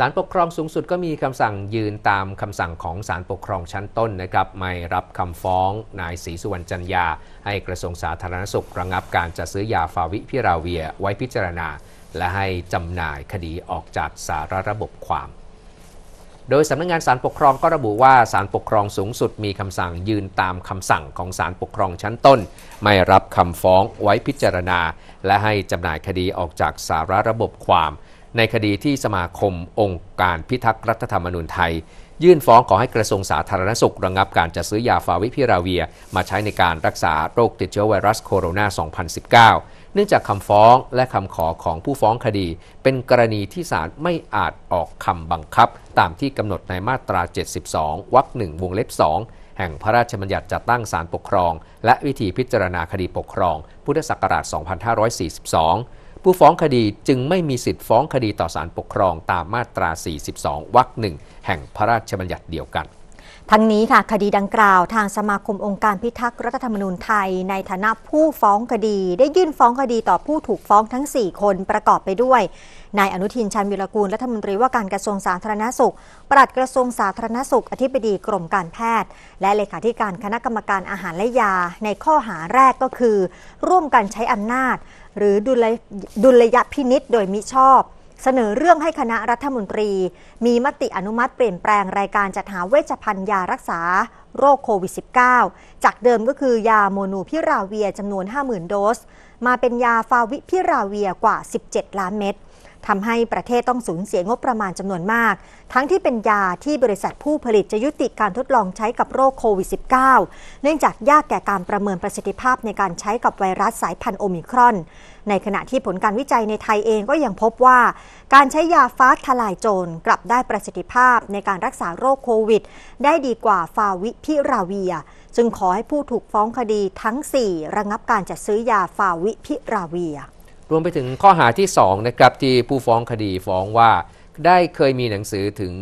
ศาลปกครองสูงสุดก็มีคำสั่งยืนตามคำสั่งของศาลปกครองชั้นต้นนะครับ ไม่รับคำฟ้อง นายศรีสุวรรณจันยา ให้กระทรวงสาธารณสุขระงับการจัดซื้อยาฟาวิพิราเวียไว้พิจารณา และให้จำหน่ายคดีออกจากสารระบบความ โดยสำนักงงานสารปกครองก็ระบุว่าสารปกครองสูงสุดมีคำสั่งยืนตามคำสั่งของสารปกครองชั้นต้น ไม่รับคำฟ้องไว้พิจารณา และให้จำหน่ายคดีออกจากสาระระบบความในคดีที่สมาคมองค์การพิทักษ์รัฐธรรมนูญไทย ยื่นฟ้องขอให้กระทรวงสาธารณสุขระงงับการจัดซื้อยาฟาวิพิราเวีย มาใช้ในการรักษาโรคติดเชื้อไวรัสโคโรนา 2019 เนื่องจากคำฟ้องและคำขอของผู้ฟ้องคดี เป็นกรณีที่ศาลไม่อาจออกคำบังคับ ตามที่กำหนดในมาตรา 72 วรรคหนึ่งวงเล็บ 2 แห่งพระราชบัญญัติจัดตั้งศาลปกครอง และวิธีพิจารณาคดีปกครอง พุทธศักราช 2542ผู้ฟ้องคดีจึงไม่มีสิทธิ์ฟ้องคดีต่อศาลปกครองตามมาตรา 42 วรรคหนึ่งแห่งพระราชบัญญัติเดียวกันทั้งนี้ค่ะคดีดังกล่าวทางสมาคมองค์การพิทักษ์รัฐธรรมนูญไทยในฐานะผู้ฟ้องคดีได้ยื่นฟ้องคดีต่อผู้ถูกฟ้องทั้ง 4 คนประกอบไปด้วยนายอนุทินชาญวิรกูลรัฐมนตรีว่าการกระทรวงสาธารณสุขปลัดกระทรวงสาธารณสุข อธิบดีกรมการแพทย์ และเลขาธิการคณะกรรมการอาหารและยา ในข้อหาแรกก็คือ ร่วมกันใช้อำนาจ หรือดุลยพินิษโดยมิชอบเสนอเรื่องให้คณะรัฐมนตรีมีมติอนุมัติเปลี่ยนแปลงรายการจัดหาเวชภัณฑ์ยารักษาโรคโควิด -19 จากเดิมก็คือยาโมนูพิราเวียจำนวน 50,000 โดส มาเป็นยาฟาวิพิราเวียกว่า 17 ล้านเม็ดทำให้ประเทศต้องสูญเสียงบประมาณจำนวนมาก ทั้งที่เป็นยาที่บริษัทผู้ผลิตจะยุติการทดลองใช้กับโรคโควิด -19 เนื่องจากยากแก่การประเมินประสิทธิภาพในการใช้กับไวรัสสายพันธุ์โอมิครอน ในขณะที่ผลการวิจัยในไทยเองก็ยังพบว่า การใช้ยาฟ้าทลายโจรกลับได้ประสิทธิภาพในการรักษาโรคโควิด ได้ดีกว่าฟาวิพิราเวีย จึงขอให้ผู้ถูกฟ้องคดีทั้ง 4 ระงับการจัดซื้อยาฟาวิพิราเวียรวมไปถึงข้อหาที่2นะครับที่ผู้ฟ้องคดีฟ้องว่า ได้เคยมีหนังสือถึง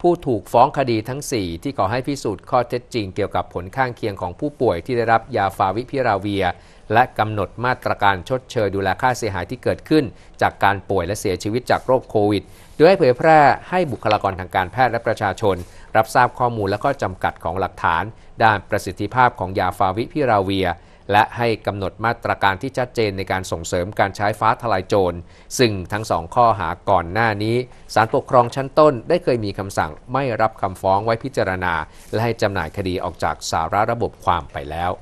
ผู้ถูกฟ้องคดีทั้ง 4 ที่ขอให้พิสูจน์ข้อเท็จจริงเกี่ยวกับผลข้างเคียงของผู้ป่วยที่ได้รับยาฟาวิพิราเวีย และกำหนดมาตรการชดเชยดูแลค่าเสียหายที่เกิดขึ้นจากการป่วยและเสียชีวิตจากโรคโควิดโดยให้เผยแพร่ให้บุคลากรทางการแพทย์และประชาชน รับทราบข้อมูลและข้อจำกัดของหลักฐาน ด้านประสิทธิภาพของยาฟาวิพิราเวียและให้กำหนดมาตรการที่ชัดเจนในการส่งเสริมการใช้ฟ้าทลายโจร ซึ่งทั้งสองข้อหาก่อนหน้านี้ สารปกครองชั้นต้นได้เคยมีคำสั่งไม่รับคำฟ้องไว้พิจารณา และให้จำหน่ายคดีออกจากสาระระบบความไปแล้ว